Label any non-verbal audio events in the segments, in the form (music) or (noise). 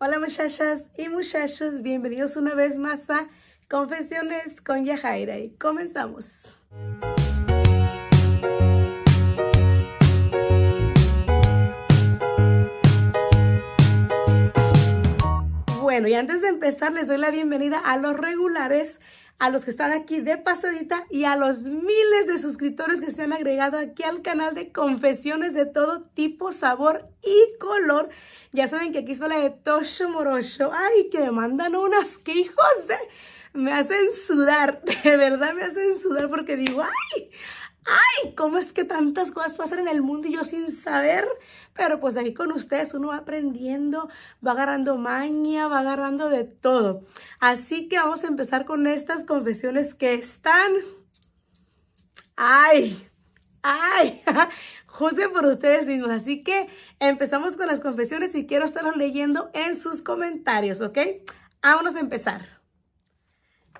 Hola muchachas y muchachos, bienvenidos una vez más a Confesiones con Yahaira. y comenzamos. Bueno, y antes de empezar les doy la bienvenida a los regulares a los que están aquí de pasadita y a los miles de suscriptores que se han agregado aquí al canal de confesiones de todo tipo, sabor y color. Ya saben que aquí es la de Tosho Morocho. Ay, que me mandan unas, que hijos de... Me hacen sudar, (laughs) de verdad me hacen sudar porque digo, ay, ¡Ay! ¿Cómo es que tantas cosas pasan en el mundo y yo sin saber? Pero pues aquí con ustedes uno va aprendiendo, va agarrando maña, va agarrando de todo. Así que vamos a empezar con estas confesiones que están... ¡Ay! ¡Ay! (laughs) Juzguen por ustedes mismos. Así que empezamos con las confesiones y quiero estarlos leyendo en sus comentarios, ¿ok? Vámonos a empezar.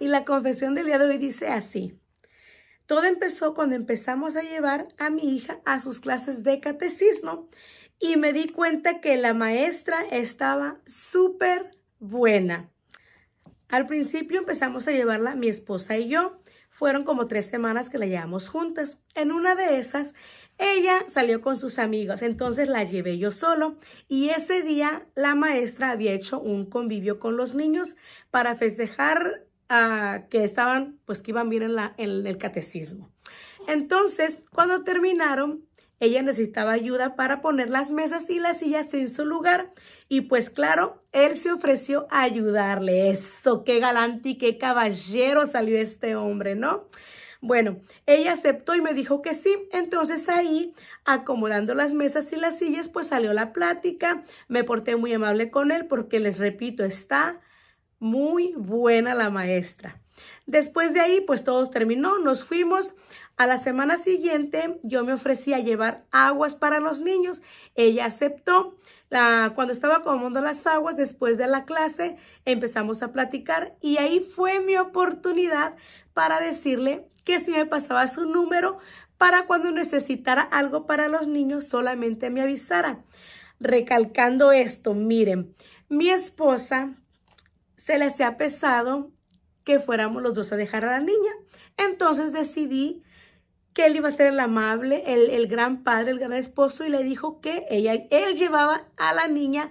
Y la confesión del día de hoy dice así. Todo empezó cuando empezamos a llevar a mi hija a sus clases de catecismo y me di cuenta que la maestra estaba súper buena. Al principio empezamos a llevarla mi esposa y yo. Fueron como tres semanas que la llevamos juntas. En una de esas, ella salió con sus amigos, entonces la llevé yo solo y ese día la maestra había hecho un convivio con los niños para festejar Ah, que estaban, pues que iban bien en, en el catecismo. Entonces, cuando terminaron, ella necesitaba ayuda para poner las mesas y las sillas en su lugar. Y pues claro, él se ofreció a ayudarle. Eso, qué galante y qué caballero salió este hombre, ¿no? Bueno, ella aceptó y me dijo que sí. Entonces ahí, acomodando las mesas y las sillas, pues salió la plática. Me porté muy amable con él porque les repito, está muy buena la maestra. Después de ahí, pues todo terminó, nos fuimos. A la semana siguiente yo me ofrecí a llevar aguas para los niños. Ella aceptó. cuando estaba comiendo las aguas, después de la clase, empezamos a platicar y ahí fue mi oportunidad para decirle que si me pasaba su número para cuando necesitara algo para los niños, solamente me avisara. Recalcando esto, miren, mi esposa se le hacía pesado que fuéramos los dos a dejar a la niña. Entonces decidí que él iba a ser el amable, el, gran padre, el gran esposo, y le dijo que ella, él llevaba a la niña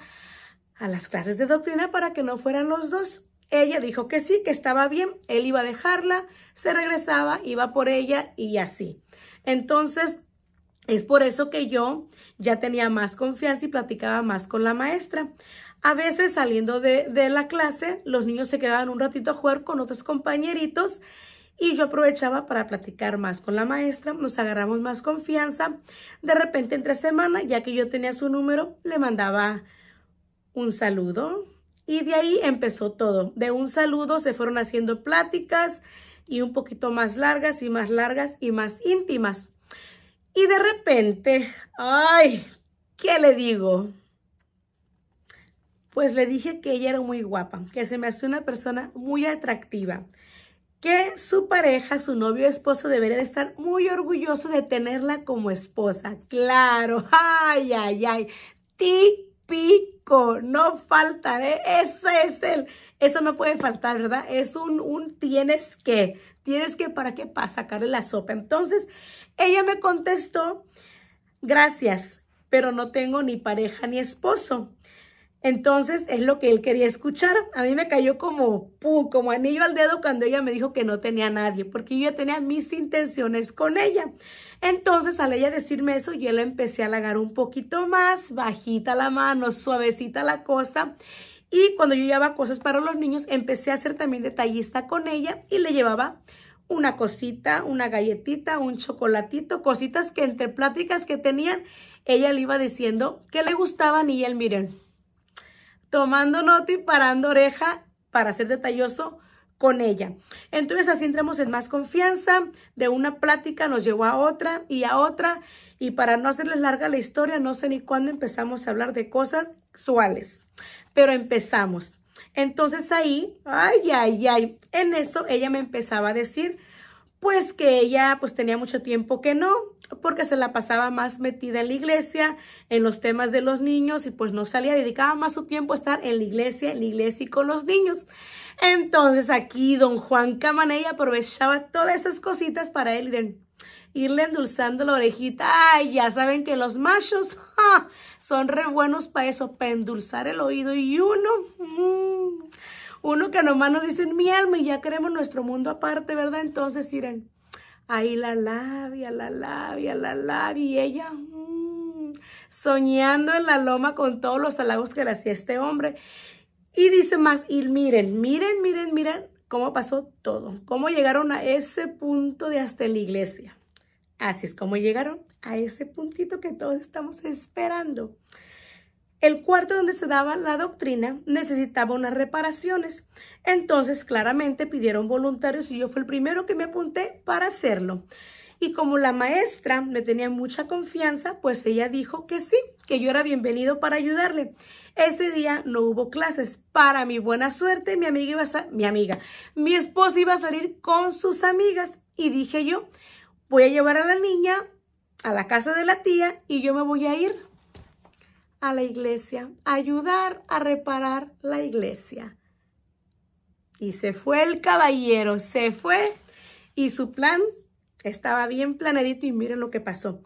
a las clases de doctrina para que no fueran los dos. Ella dijo que sí, que estaba bien, él iba a dejarla, se regresaba, iba por ella y así. Entonces, es por eso que yo ya tenía más confianza y platicaba más con la maestra. A veces saliendo de, la clase, los niños se quedaban un ratito a jugar con otros compañeritos y yo aprovechaba para platicar más con la maestra, nos agarramos más confianza. De repente entre semana, ya que yo tenía su número, le mandaba un saludo y de ahí empezó todo. De un saludo se fueron haciendo pláticas y un poquito más largas y más largas y más íntimas. Y de repente, ay, ¿qué le digo? pues le dije que ella era muy guapa, que se me hace una persona muy atractiva, que su pareja, su novio esposo debería de estar muy orgulloso de tenerla como esposa. Claro, (laughs) ay, ay, ay, típico, no falta, ¿eh? Ese es el, eso no puede faltar, ¿verdad? Es un, un tienes que, tienes que para qué, para sacarle la sopa. Entonces, ella me contestó, gracias, pero no tengo ni pareja ni esposo. Entonces es lo que él quería escuchar. A mí me cayó como pum, como anillo al dedo cuando ella me dijo que no tenía nadie, porque yo tenía mis intenciones con ella. Entonces al ella decirme eso, yo la empecé a halagar un poquito más, bajita la mano, suavecita la cosa. Y cuando yo llevaba cosas para los niños, empecé a ser también detallista con ella y le llevaba una cosita, una galletita, un chocolatito, cositas que entre pláticas que tenían, ella le iba diciendo que le gustaban y él, miren, tomando nota y parando oreja para ser detalloso con ella. Entonces así entramos en más confianza, de una plática nos llevó a otra y a otra, y para no hacerles larga la historia, no sé ni cuándo empezamos a hablar de cosas sexuales, pero empezamos. Entonces ahí, ay, ay, ay, en eso ella me empezaba a decir, pues que ella pues tenía mucho tiempo que no, porque se la pasaba más metida en la iglesia, en los temas de los niños y pues no salía, dedicaba más su tiempo a estar en la iglesia, en la iglesia y con los niños. Entonces aquí don Juan Camanella aprovechaba todas esas cositas para él irle endulzando la orejita. Ay, ya saben que los machos (laughs) son re buenos para eso, para endulzar el oído y uno... Mm uno que nomás nos dicen mi alma y ya queremos nuestro mundo aparte, ¿verdad? Entonces, miren, ahí la labia, la labia, la labia y ella mm, soñando en la loma con todos los halagos que le hacía este hombre. Y dice más, y miren, miren, miren, miren cómo pasó todo, cómo llegaron a ese punto de hasta la iglesia. Así es como llegaron a ese puntito que todos estamos esperando. El cuarto donde se daba la doctrina necesitaba unas reparaciones. Entonces, claramente pidieron voluntarios y yo fui el primero que me apunté para hacerlo. Y como la maestra me tenía mucha confianza, pues ella dijo que sí, que yo era bienvenido para ayudarle. Ese día no hubo clases. Para mi buena suerte, mi amiga iba a mi amiga, mi esposa iba a salir con sus amigas y dije yo, voy a llevar a la niña a la casa de la tía y yo me voy a ir a la iglesia, ayudar a reparar la iglesia. Y se fue el caballero, se fue y su plan estaba bien planeado y miren lo que pasó.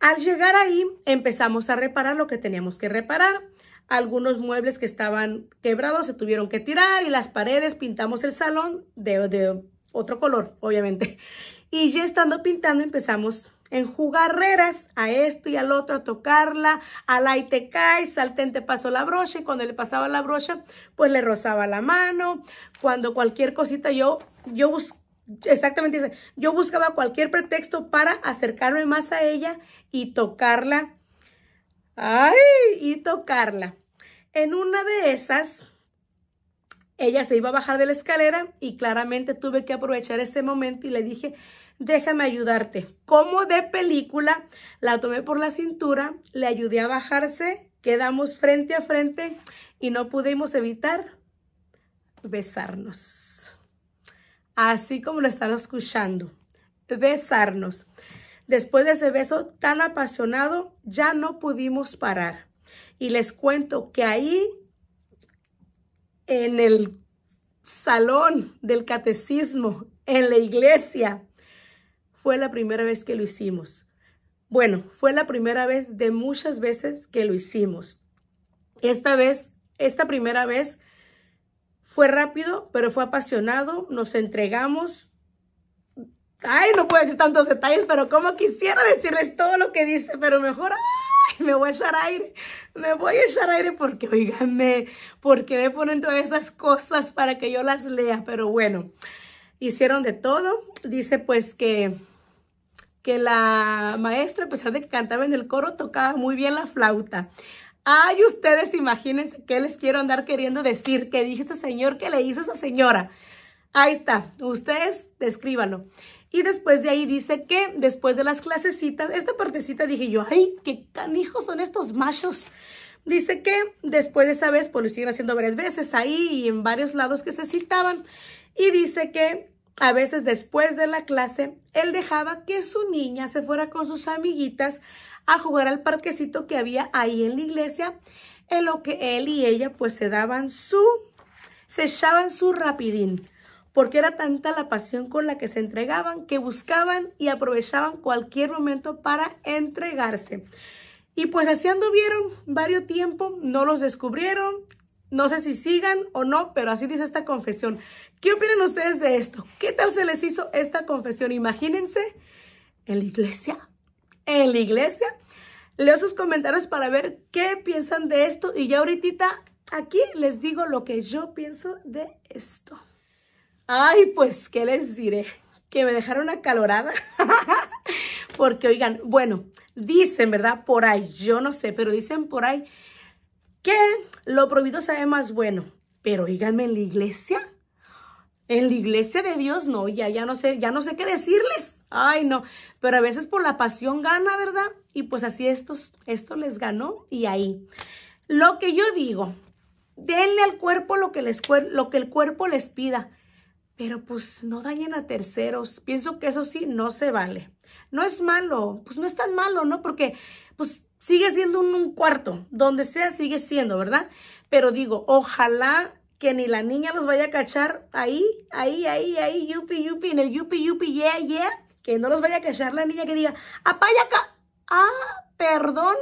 Al llegar ahí empezamos a reparar lo que teníamos que reparar. Algunos muebles que estaban quebrados se tuvieron que tirar y las paredes pintamos el salón de, de otro color, obviamente. Y ya estando pintando empezamos en jugarreras, a esto y al otro, a tocarla, a la cae, te te pasó la brocha y cuando le pasaba la brocha, pues le rozaba la mano, cuando cualquier cosita yo, yo exactamente yo buscaba cualquier pretexto para acercarme más a ella y tocarla, ay, y tocarla. En una de esas, ella se iba a bajar de la escalera y claramente tuve que aprovechar ese momento y le dije, déjame ayudarte. Como de película, la tomé por la cintura, le ayudé a bajarse, quedamos frente a frente y no pudimos evitar besarnos. Así como lo están escuchando, besarnos. Después de ese beso tan apasionado, ya no pudimos parar. Y les cuento que ahí en el salón del catecismo, en la iglesia. Fue la primera vez que lo hicimos. Bueno, fue la primera vez de muchas veces que lo hicimos. Esta vez, esta primera vez fue rápido, pero fue apasionado. Nos entregamos. Ay, no puedo decir tantos detalles, pero como quisiera decirles todo lo que dice, pero mejor. ¡ah! (laughs) me voy a echar aire, me voy a echar aire porque, oiganme, porque me ponen todas esas cosas para que yo las lea? Pero bueno, hicieron de todo. Dice pues que, que la maestra, a pesar de que cantaba en el coro, tocaba muy bien la flauta. Ay, ustedes imagínense qué les quiero andar queriendo decir, ¿Qué dije ese señor, ¿Qué le hizo esa señora. Ahí está, ustedes descríbanlo. Y después de ahí dice que después de las clasecitas, esta partecita dije yo, ay, qué canijos son estos machos. Dice que después de esa vez, pues lo siguen haciendo varias veces ahí y en varios lados que se citaban. Y dice que a veces después de la clase, él dejaba que su niña se fuera con sus amiguitas a jugar al parquecito que había ahí en la iglesia, en lo que él y ella pues se daban su, se echaban su rapidín porque era tanta la pasión con la que se entregaban que buscaban y aprovechaban cualquier momento para entregarse. Y pues así anduvieron varios tiempo, no los descubrieron, no sé si sigan o no, pero así dice esta confesión. ¿Qué opinan ustedes de esto? ¿Qué tal se les hizo esta confesión? Imagínense en la iglesia, en la iglesia. Leo sus comentarios para ver qué piensan de esto y ya ahorita aquí les digo lo que yo pienso de esto. Ay, pues, ¿qué les diré? Que me dejaron acalorada. (laughs) Porque, oigan, bueno, dicen, ¿verdad? Por ahí, yo no sé, pero dicen por ahí que lo prohibido sabe más bueno. Pero, oiganme, en la iglesia, en la iglesia de Dios, no, ya, ya no sé, ya no sé qué decirles. Ay, no. Pero a veces por la pasión gana, ¿verdad? Y pues así estos, esto les ganó y ahí. Lo que yo digo, denle al cuerpo lo que, les, lo que el cuerpo les pida pero pues no dañen a terceros. Pienso que eso sí no se vale. No es malo, pues no es tan malo, ¿no? Porque pues sigue siendo un, cuarto, donde sea sigue siendo, ¿verdad? Pero digo, ojalá que ni la niña los vaya a cachar ahí, ahí, ahí, ahí, yupi, yupi, en el yupi, yupi, yeah, yeah, que no los vaya a cachar la niña que diga, apaya ah, acá, ah, perdón,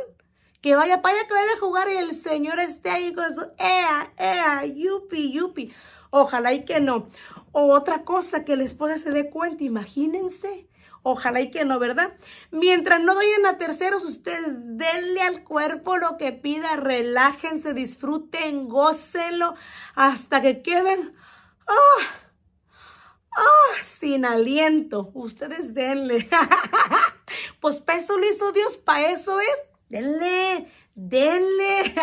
que vaya, apaya que vaya a jugar y el señor esté ahí con eso. ea, ea, yupi, yupi. Ojalá y que no. O otra cosa, que la esposa se dé cuenta, imagínense. Ojalá y que no, ¿verdad? Mientras no doyen a terceros, ustedes denle al cuerpo lo que pida, relájense, disfruten, gócelo, hasta que queden ah, ah, sin aliento. Ustedes denle. (laughs) pues para eso lo hizo Dios, para eso es. Denle, denle.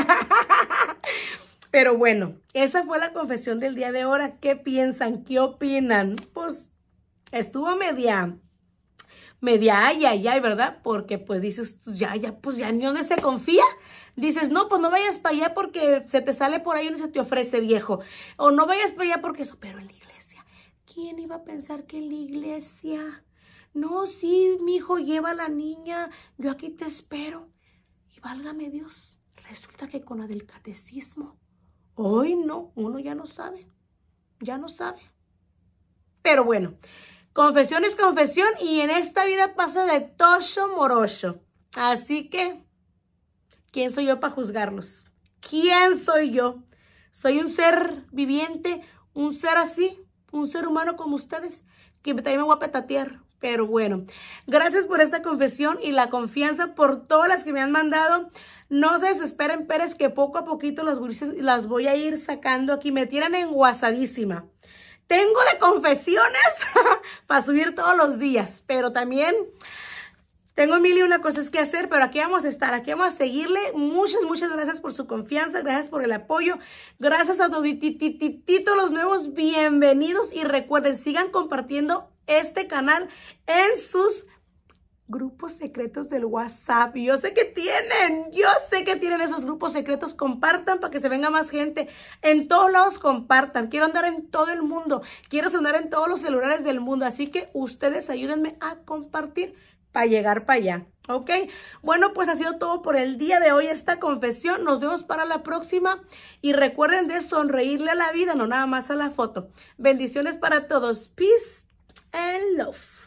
(laughs) Pero bueno, esa fue la confesión del día de ahora. ¿Qué piensan? ¿Qué opinan? Pues estuvo media, media ay, ay, ay, ¿verdad? Porque pues dices, pues, ya, ya, pues ya, ni dónde se confía? Dices, no, pues no vayas para allá porque se te sale por ahí no se te ofrece, viejo. O no vayas para allá porque eso, pero en la iglesia. ¿Quién iba a pensar que en la iglesia? No, sí, mi hijo lleva a la niña, yo aquí te espero. Y válgame Dios, resulta que con la del catecismo Hoy no, uno ya no sabe, ya no sabe. Pero bueno, confesión es confesión y en esta vida pasa de tocho moroso. Así que, ¿quién soy yo para juzgarlos? ¿Quién soy yo? Soy un ser viviente, un ser así, un ser humano como ustedes, que también me voy a petatear, pero bueno, gracias por esta confesión y la confianza por todas las que me han mandado. No se desesperen, Pérez, que poco a poquito las, las voy a ir sacando aquí. Me tiran enguasadísima. Tengo de confesiones (laughs) para subir todos los días, pero también tengo mil y una cosas que hacer, pero aquí vamos a estar, aquí vamos a seguirle. Muchas, muchas gracias por su confianza, gracias por el apoyo, gracias a todos los nuevos bienvenidos y recuerden, sigan compartiendo este canal en sus grupos secretos del WhatsApp. Yo sé que tienen, yo sé que tienen esos grupos secretos. Compartan para que se venga más gente. En todos lados compartan. Quiero andar en todo el mundo. Quiero sonar en todos los celulares del mundo. Así que ustedes ayúdenme a compartir para llegar para allá. ¿Ok? Bueno, pues ha sido todo por el día de hoy esta confesión. Nos vemos para la próxima y recuerden de sonreírle a la vida, no nada más a la foto. Bendiciones para todos. Peace. and love